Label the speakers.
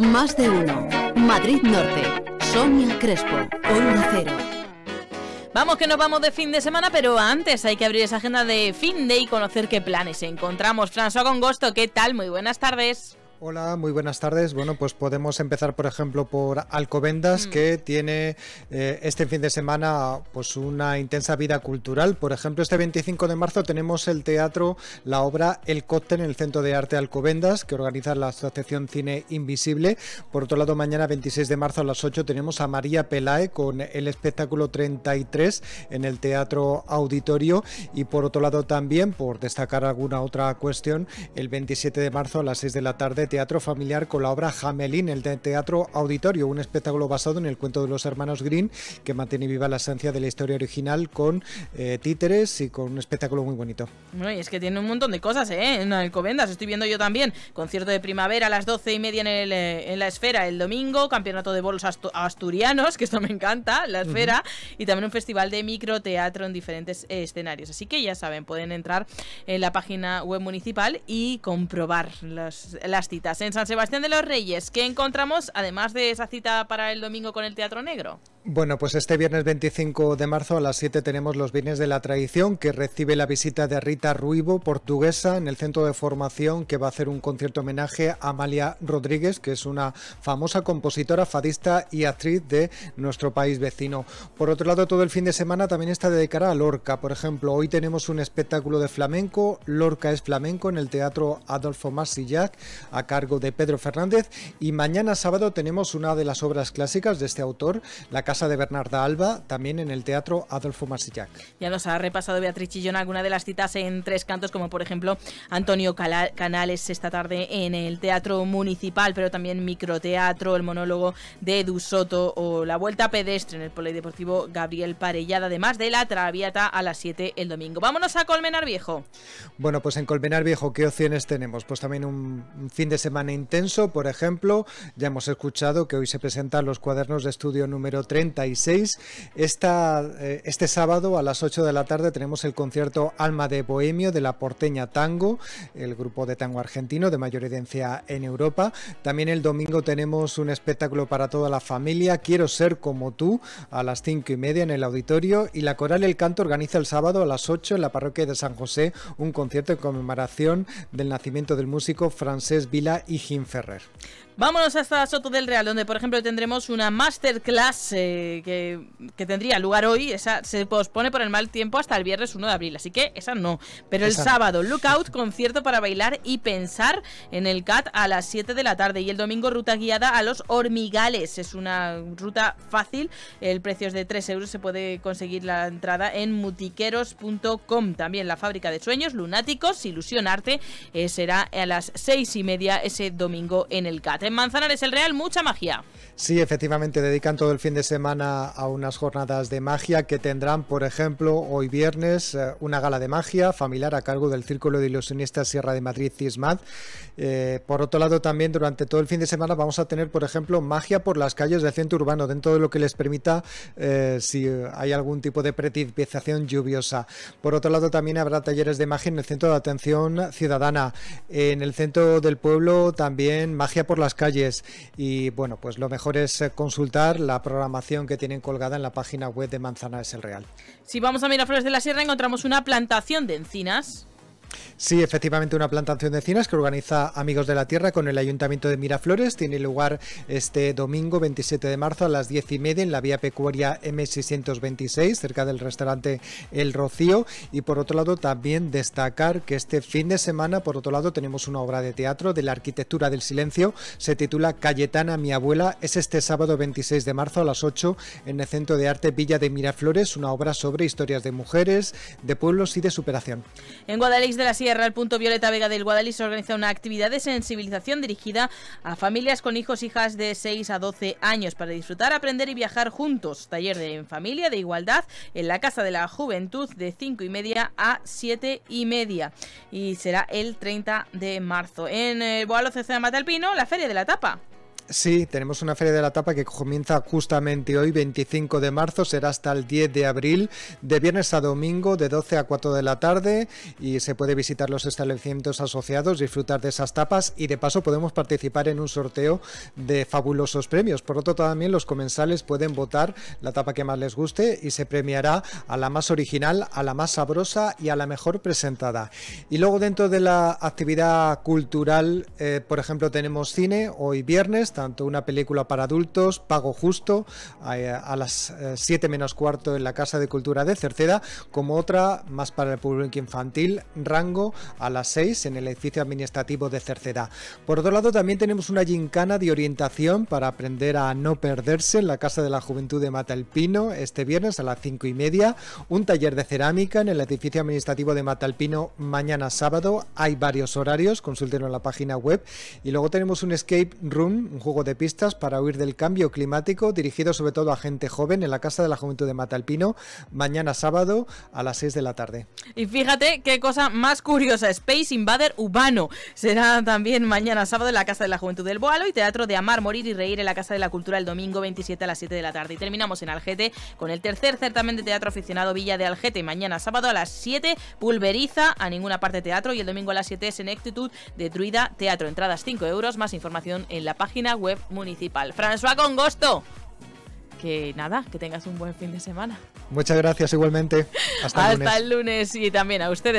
Speaker 1: Más de uno. Madrid Norte. Sonia Crespo. Onda 0. Vamos que nos vamos de fin de semana, pero antes hay que abrir esa agenda de fin de y conocer qué planes encontramos. François Congosto, ¿qué tal? Muy buenas tardes.
Speaker 2: Hola, muy buenas tardes. Bueno, pues podemos empezar, por ejemplo, por Alcobendas, mm. que tiene eh, este fin de semana pues una intensa vida cultural. Por ejemplo, este 25 de marzo tenemos el teatro, la obra El cóctel en el Centro de Arte Alcobendas, que organiza la Asociación Cine Invisible. Por otro lado, mañana 26 de marzo a las 8 tenemos a María Pelae con el espectáculo 33 en el Teatro Auditorio. Y por otro lado también, por destacar alguna otra cuestión, el 27 de marzo a las 6 de la tarde teatro familiar con la obra Hamelin, el de teatro auditorio, un espectáculo basado en el cuento de los hermanos Green que mantiene viva la esencia de la historia original con eh, títeres y con un espectáculo muy bonito.
Speaker 1: y es que tiene un montón de cosas, ¿eh? En Alcobendas, estoy viendo yo también. Concierto de primavera a las doce y media en, el, eh, en la esfera el domingo, campeonato de bolos asturianos, que esto me encanta, la esfera, y también un festival de microteatro en diferentes eh, escenarios. Así que ya saben, pueden entrar en la página web municipal y comprobar los, las citas en San Sebastián de los Reyes. ¿Qué encontramos además de esa cita para el domingo con el Teatro Negro?
Speaker 2: Bueno, pues este viernes 25 de marzo a las 7 tenemos los bienes de la Tradición, que recibe la visita de Rita Ruivo, portuguesa, en el centro de formación, que va a hacer un concierto homenaje a Amalia Rodríguez, que es una famosa compositora, fadista y actriz de nuestro país vecino. Por otro lado, todo el fin de semana también está dedicada a Lorca. Por ejemplo, hoy tenemos un espectáculo de flamenco, Lorca es flamenco, en el Teatro Adolfo Masillac, a cargo de Pedro Fernández y mañana sábado tenemos una de las obras clásicas de este autor, La Casa de Bernarda Alba, también en el Teatro Adolfo Marsillac.
Speaker 1: Ya nos ha repasado Beatriz Chillón alguna de las citas en tres cantos, como por ejemplo Antonio Canales esta tarde en el Teatro Municipal, pero también Microteatro, el monólogo de Edu Soto o La Vuelta Pedestre en el Polideportivo Gabriel Parellada, además de la Traviata a las 7 el domingo. Vámonos a Colmenar Viejo.
Speaker 2: Bueno, pues en Colmenar Viejo, ¿qué opciones tenemos? Pues también un fin de semana intenso, por ejemplo, ya hemos escuchado que hoy se presentan los cuadernos de estudio número 36. Esta, eh, este sábado a las 8 de la tarde tenemos el concierto Alma de Bohemio de la Porteña Tango, el grupo de tango argentino de mayor evidencia en Europa. También el domingo tenemos un espectáculo para toda la familia, Quiero ser como tú, a las 5 y media en el auditorio. Y la Coral El Canto organiza el sábado a las 8 en la parroquia de San José un concierto en conmemoración del nacimiento del músico francés Vila y Jim Ferrer.
Speaker 1: Vámonos hasta Soto del Real, donde por ejemplo tendremos una masterclass eh, que, tendría lugar hoy. Esa se pospone por el mal tiempo hasta el viernes 1 de abril, así que esa no. Pero el sábado, Lookout, concierto para bailar y pensar en el CAT a las 7 de la tarde. Y el domingo, ruta guiada a los hormigales. Es una ruta fácil, el precio es de 3 euros, se puede conseguir la entrada en mutiqueros.com. También la fábrica de sueños, lunáticos, ilusión arte, eh, será a las 6 y media ese domingo en el CAT. En Manzanares el Real, mucha magia.
Speaker 2: Sí, efectivamente, dedican todo el fin de semana a unas jornadas de magia que tendrán, por ejemplo, hoy viernes eh, una gala de magia familiar a cargo del Círculo de Ilusionistas Sierra de Madrid, CISMAD. Eh, por otro lado, también durante todo el fin de semana vamos a tener, por ejemplo, magia por las calles de centro urbano, dentro de lo que les permita eh, si hay algún tipo de precipitación lluviosa. Por otro lado, también habrá talleres de magia en el Centro de Atención Ciudadana, en el centro del pueblo también magia por las calles. Y bueno, pues lo mejor es eh, consultar la programación que tienen colgada en la página web de Manzanares el Real.
Speaker 1: Si vamos a Miraflores de la Sierra encontramos una plantación de encinas.
Speaker 2: Sí, efectivamente, una plantación de cines que organiza Amigos de la Tierra con el Ayuntamiento de Miraflores tiene lugar este domingo 27 de marzo a las 10 y media en la vía pecuaria M626, cerca del restaurante El Rocío. Y por otro lado, también destacar que este fin de semana, por otro lado, tenemos una obra de teatro de la arquitectura del silencio, se titula Cayetana, mi abuela. Es este sábado 26 de marzo a las 8 en el Centro de Arte Villa de Miraflores, una obra sobre historias de mujeres, de pueblos y de superación. En
Speaker 1: de la Sierra, el punto Violeta Vega del se organiza una actividad de sensibilización dirigida a familias con hijos e hijas de 6 a 12 años para disfrutar, aprender y viajar juntos. Taller de familia de igualdad en la Casa de la Juventud de 5 y media a 7 y media. Y será el 30 de marzo. En el eh, Boaloce de Matalpino, la Feria de la Tapa.
Speaker 2: Sí, tenemos una feria de la tapa que comienza justamente hoy, 25 de marzo, será hasta el 10 de abril, de viernes a domingo, de 12 a 4 de la tarde, y se puede visitar los establecimientos asociados, disfrutar de esas tapas y de paso podemos participar en un sorteo de fabulosos premios. Por otro también los comensales pueden votar la tapa que más les guste y se premiará a la más original, a la más sabrosa y a la mejor presentada. Y luego dentro de la actividad cultural, eh, por ejemplo, tenemos cine hoy viernes, tanto una película para adultos, Pago Justo, a, las 7 eh, menos cuarto en la Casa de Cultura de Cerceda, como otra más para el público infantil, Rango, a las 6 en el edificio administrativo de Cerceda. Por otro lado, también tenemos una gincana de orientación para aprender a no perderse en la Casa de la Juventud de Matalpino este viernes a las 5 y media, un taller de cerámica en el edificio administrativo de Matalpino mañana sábado, hay varios horarios, consúltenlo en la página web, y luego tenemos un escape room, juego de pistas para huir del cambio climático dirigido sobre todo a gente joven en la Casa de la Juventud de Matalpino mañana sábado a las 6 de la tarde.
Speaker 1: Y fíjate qué cosa más curiosa, Space Invader Urbano. Será también mañana sábado en la Casa de la Juventud del Boalo y Teatro de Amar, Morir y Reír en la Casa de la Cultura el domingo 27 a las 7 de la tarde. Y terminamos en Algete con el tercer certamen de teatro aficionado Villa de Algete. Mañana sábado a las 7 pulveriza a ninguna parte teatro y el domingo a las 7 es en actitud de Druida Teatro. Entradas 5 euros, más información en la página web municipal. François Congosto, que nada, que tengas un buen fin de semana.
Speaker 2: Muchas gracias igualmente. Hasta, Hasta el
Speaker 1: lunes y también a ustedes.